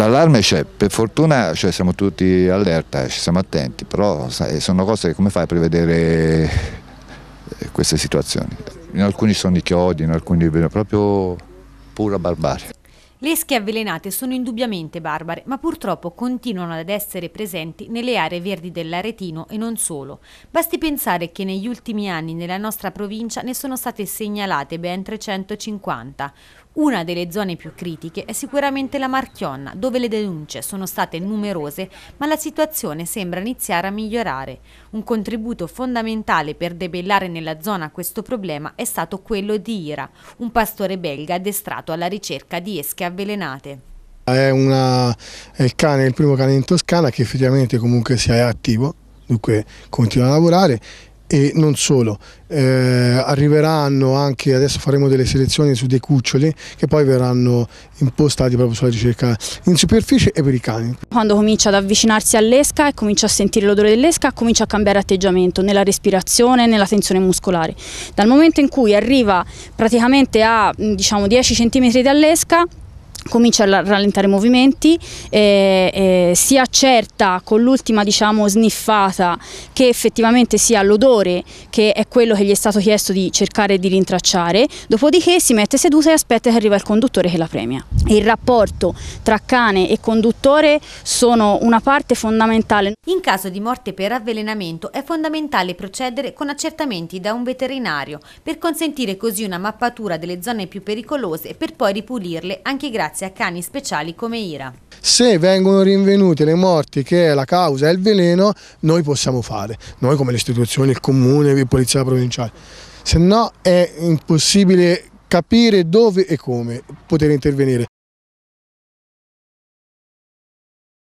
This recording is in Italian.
L'allarme c'è, per fortuna cioè, siamo tutti allerta, ci siamo attenti, però sai, sono cose che come fai a prevedere eh, queste situazioni? In alcuni sono i chiodi, in alcuni proprio pura barbarie. Le esche avvelenate sono indubbiamente barbare, ma purtroppo continuano ad essere presenti nelle aree verdi dell'Aretino e non solo. Basti pensare che negli ultimi anni nella nostra provincia ne sono state segnalate ben 350, una delle zone più critiche è sicuramente la Marchionna, dove le denunce sono state numerose, ma la situazione sembra iniziare a migliorare. Un contributo fondamentale per debellare nella zona questo problema è stato quello di Ira, un pastore belga addestrato alla ricerca di esche avvelenate. È, una, è il, cane, il primo cane in Toscana che effettivamente comunque è attivo, dunque continua a lavorare e non solo. Eh, arriveranno anche, adesso faremo delle selezioni su dei cuccioli che poi verranno impostati proprio sulla ricerca in superficie e per i cani. Quando comincia ad avvicinarsi all'esca e comincia a sentire l'odore dell'esca comincia a cambiare atteggiamento nella respirazione, e nella tensione muscolare. Dal momento in cui arriva praticamente a diciamo, 10 cm dall'esca comincia a rallentare i movimenti, eh, eh, si accerta con l'ultima diciamo, sniffata che effettivamente sia l'odore che è quello che gli è stato chiesto di cercare di rintracciare, dopodiché si mette seduta e aspetta che arriva il conduttore che la premia. Il rapporto tra cane e conduttore sono una parte fondamentale. In caso di morte per avvelenamento è fondamentale procedere con accertamenti da un veterinario per consentire così una mappatura delle zone più pericolose per poi ripulirle anche grazie grazie a cani speciali come Ira. Se vengono rinvenute le morti che è la causa è il veleno, noi possiamo fare, noi come le istituzioni, il comune, la polizia provinciale. Se no è impossibile capire dove e come poter intervenire.